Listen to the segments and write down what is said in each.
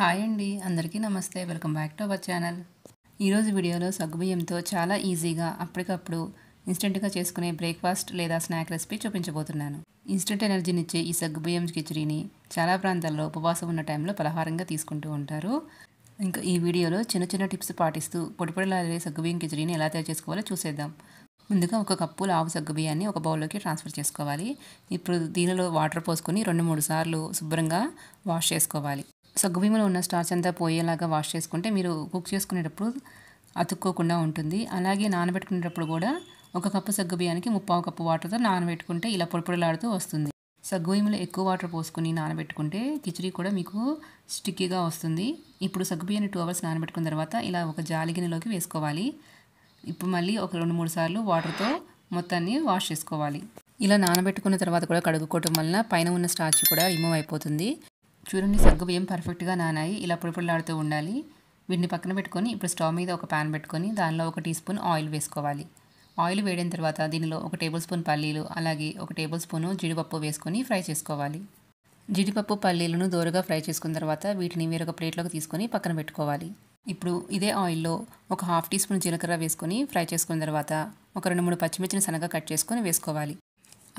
hi అండి అందరికీ నమస్తే welcome back to our channel ఈరోజు వీడియోలో సగ్గుబియ్యంతో చాలా ఈజీగా అప్పటికప్పుడు ఇన్స్టెంట్గా చేసుకునే బ్రేక్ఫాస్ట్ లేదా స్నాక్ రెసిపీ చూపించబోతున్నాను ఇన్స్టెంట్ ఎనర్జీనిచ్చే ఈ సగ్గుబియ్యం కిచడీని చాలా ప్రాంతాల్లో ఉపవాసం ఉన్న టైంలో పలహారంగా తీసుకుంటూ ఉంటారు ఇంకా ఈ వీడియోలో చిన్న చిన్న టిప్స్ పాటిస్తూ పొడిపొడలాడే సగ్గుబియ్యం కిచడీని ఎలా తయారు చేసుకోవాలో చూసేద్దాం ముందుగా ఒక కప్పు లావు సగ్గుబియ్యాన్ని ఒక బౌల్లోకి ట్రాన్స్ఫర్ చేసుకోవాలి ఇప్పుడు దీనిలో వాటర్ పోసుకొని రెండు మూడు సార్లు శుభ్రంగా వాష్ చేసుకోవాలి సగ్గుభీమలో ఉన్న స్టార్చ్ అంతా పోయేలాగా వాష్ చేసుకుంటే మీరు కుక్ చేసుకునేటప్పుడు అతుక్కోకుండా ఉంటుంది అలాగే నానబెట్టుకునేటప్పుడు కూడా ఒక కప్పు సగ్గు బియ్యానికి ముప్పావు కప్పు వాటర్తో నానబెట్టుకుంటే ఇలా పొడిపొడలాడుతూ వస్తుంది సగ్గు బియ్యంలో ఎక్కువ వాటర్ పోసుకుని నానబెట్టుకుంటే కిచడీ కూడా మీకు స్టిక్కీగా వస్తుంది ఇప్పుడు సగ్గు బియ్యాన్ని టూ అవర్స్ నానబెట్టుకున్న తర్వాత ఇలా ఒక జాలిగినలోకి వేసుకోవాలి ఇప్పుడు మళ్ళీ ఒక రెండు మూడు సార్లు వాటర్తో మొత్తాన్ని వాష్ చేసుకోవాలి ఇలా నానబెట్టుకున్న తర్వాత కూడా కడుగుకోవటం వలన పైన ఉన్న స్టార్చ్ కూడా రిమూవ్ అయిపోతుంది చూడండి సగ్గు బియ్యం పర్ఫెక్ట్గా నానాయి ఇలా పొడిపొడలాడుతూ ఉండాలి వీటిని పక్కన పెట్టుకొని ఇప్పుడు స్టవ్ మీద ఒక ప్యాన్ పెట్టుకొని దానిలో ఒక టీ స్పూన్ ఆయిల్ వేసుకోవాలి ఆయిల్ వేడిన తర్వాత దీనిలో ఒక టేబుల్ స్పూన్ పల్లీలు అలాగే ఒక టేబుల్ స్పూను జీడిపప్పు వేసుకొని ఫ్రై చేసుకోవాలి జీడిపప్పు పల్లీలను దోరగా ఫ్రై చేసుకున్న తర్వాత వీటిని వేరొక ప్లేట్లోకి తీసుకొని పక్కన పెట్టుకోవాలి ఇప్పుడు ఇదే ఆయిల్లో ఒక హాఫ్ టీ స్పూన్ జీలకర్ర వేసుకొని ఫ్రై చేసుకున్న తర్వాత ఒక రెండు మూడు పచ్చిమిర్చిని శనగ కట్ చేసుకొని వేసుకోవాలి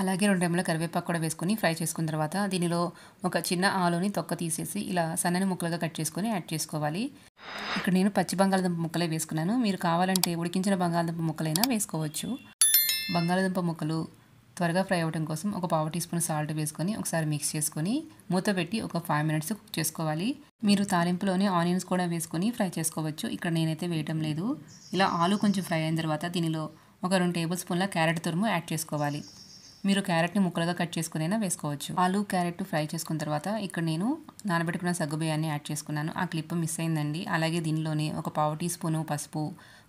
అలాగే రెండు ఎమ్మల కరివేపాకు కూడా వేసుకొని ఫ్రై చేసుకున్న తర్వాత దీనిలో ఒక చిన్న ఆలుని తొక్క తీసేసి ఇలా సన్నని ముక్కలుగా కట్ చేసుకొని యాడ్ చేసుకోవాలి ఇక్కడ నేను పచ్చి బంగాళదుంప ముక్కలే వేసుకున్నాను మీరు కావాలంటే ఉడికించిన బంగాళదుంప ముక్కలైనా వేసుకోవచ్చు బంగాళదుంప ముక్కలు త్వరగా ఫ్రై అవ్వడం కోసం ఒక పావు టీ స్పూన్ సాల్ట్ వేసుకొని ఒకసారి మిక్స్ చేసుకొని మూత పెట్టి ఒక ఫైవ్ మినిట్స్ కుక్ చేసుకోవాలి మీరు తాలింపులోనే ఆనియన్స్ కూడా వేసుకొని ఫ్రై చేసుకోవచ్చు ఇక్కడ నేనైతే వేయటం లేదు ఇలా ఆలు కొంచెం ఫ్రై అయిన తర్వాత దీనిలో ఒక రెండు టేబుల్ స్పూన్ల క్యారెట్ తురుము యాడ్ చేసుకోవాలి మీరు క్యారెట్ని ముక్కలుగా కట్ చేసుకునైనా వేసుకోవచ్చు ఆలు క్యారెట్ ఫ్రై చేసుకున్న తర్వాత ఇక్కడ నేను నానబెట్టుకున్న సగ్గుబియ్యాన్ని యాడ్ చేసుకున్నాను ఆ క్లిప్ మిస్ అయిందండి అలాగే దీనిలోనే ఒక పావు టీ స్పూను పసుపు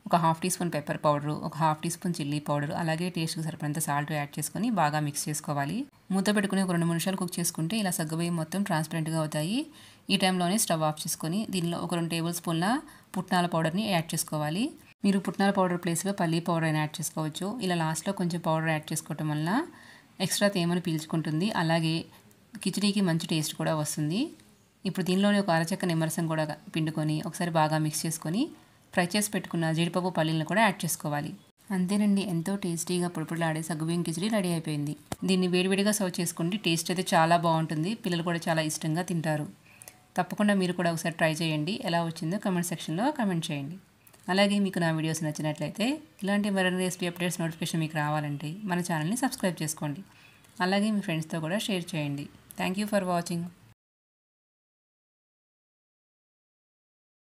ఒక half teaspoon pepper powder ఒక half teaspoon chilli powder అలాగే టేస్ట్కి సరిపడంత సాల్ట్ యాడ్ చేసుకొని బాగా మిక్స్ చేసుకోవాలి మూత పెట్టుకుని ఒక రెండు నిమిషాలు కుక్ చేసుకుంటే ఇలా సగ్గుబియ్యం మొత్తం ట్రాన్స్పరెంట్గా అవుతాయి ఈ టైంలోనే స్టవ్ ఆఫ్ చేసుకొని దీనిలో ఒక రెండు టేబుల్ స్పూన్ల పుట్నాల పౌడర్ని యాడ్ చేసుకోవాలి మీరు పుట్నాల పౌడర్ ప్లేస్లో పల్లీ పౌడర్ అయినా యాడ్ చేసుకోవచ్చు ఇలా లాస్ట్లో కొంచెం పౌడర్ యాడ్ చేసుకోవటం వల్ల ఎక్స్ట్రా తేమను పీల్చుకుంటుంది అలాగే కిచడీకి మంచి టేస్ట్ కూడా వస్తుంది ఇప్పుడు దీనిలోనే ఒక అరచక్క నిమ్మరసం కూడా పిండుకొని ఒకసారి బాగా మిక్స్ చేసుకొని ఫ్రై చేసి పెట్టుకున్న జీడిపప్పు పల్లీలను కూడా యాడ్ చేసుకోవాలి అంతేనండి ఎంతో టేస్టీగా పొడిపొడలాడే సగ్గుబియ్యం కిచడీ రెడీ అయిపోయింది దీన్ని వేడివేడిగా సర్వ్ చేసుకుంటే టేస్ట్ అయితే చాలా బాగుంటుంది పిల్లలు కూడా చాలా ఇష్టంగా తింటారు తప్పకుండా మీరు కూడా ఒకసారి ట్రై చేయండి ఎలా వచ్చిందో కమెంట్ సెక్షన్లో కమెంట్ చేయండి అలాగే మీకు నా వీడియోస్ నచ్చినట్లయితే ఇలాంటి మరిన్ని రెసిపీ అప్డేట్స్ నోటిఫికేషన్ మీకు రావాలంటే మన ఛానల్ని సబ్స్క్రైబ్ చేసుకోండి అలాగే మీ ఫ్రెండ్స్తో కూడా షేర్ చేయండి థ్యాంక్ యూ ఫర్ వాచింగ్